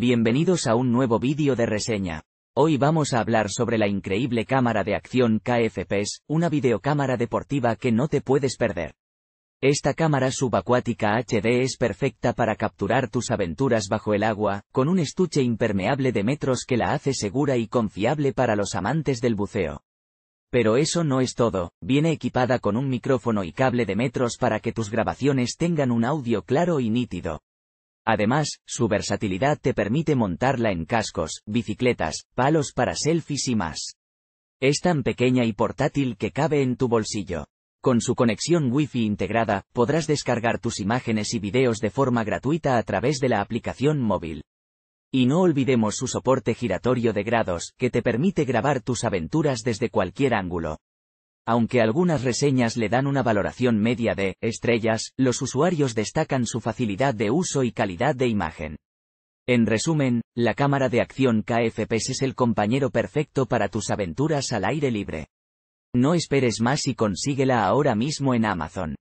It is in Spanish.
Bienvenidos a un nuevo vídeo de reseña. Hoy vamos a hablar sobre la increíble cámara de acción KFPS, una videocámara deportiva que no te puedes perder. Esta cámara subacuática HD es perfecta para capturar tus aventuras bajo el agua, con un estuche impermeable de metros que la hace segura y confiable para los amantes del buceo. Pero eso no es todo, viene equipada con un micrófono y cable de metros para que tus grabaciones tengan un audio claro y nítido. Además, su versatilidad te permite montarla en cascos, bicicletas, palos para selfies y más. Es tan pequeña y portátil que cabe en tu bolsillo. Con su conexión Wi-Fi integrada, podrás descargar tus imágenes y videos de forma gratuita a través de la aplicación móvil. Y no olvidemos su soporte giratorio de grados, que te permite grabar tus aventuras desde cualquier ángulo. Aunque algunas reseñas le dan una valoración media de estrellas, los usuarios destacan su facilidad de uso y calidad de imagen. En resumen, la cámara de acción KFPS es el compañero perfecto para tus aventuras al aire libre. No esperes más y consíguela ahora mismo en Amazon.